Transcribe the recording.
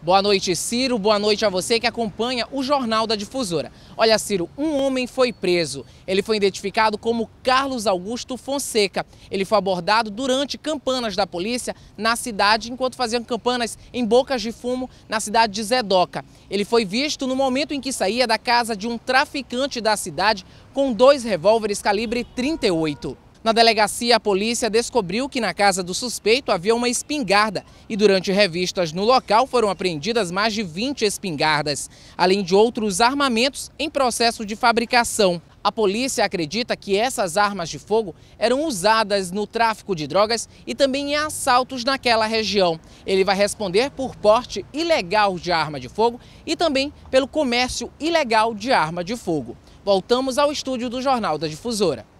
Boa noite, Ciro. Boa noite a você que acompanha o Jornal da Difusora. Olha, Ciro, um homem foi preso. Ele foi identificado como Carlos Augusto Fonseca. Ele foi abordado durante campanas da polícia na cidade, enquanto faziam campanas em bocas de fumo na cidade de Zedoca. Ele foi visto no momento em que saía da casa de um traficante da cidade com dois revólveres calibre 38. Na delegacia, a polícia descobriu que na casa do suspeito havia uma espingarda e durante revistas no local foram apreendidas mais de 20 espingardas, além de outros armamentos em processo de fabricação. A polícia acredita que essas armas de fogo eram usadas no tráfico de drogas e também em assaltos naquela região. Ele vai responder por porte ilegal de arma de fogo e também pelo comércio ilegal de arma de fogo. Voltamos ao estúdio do Jornal da Difusora.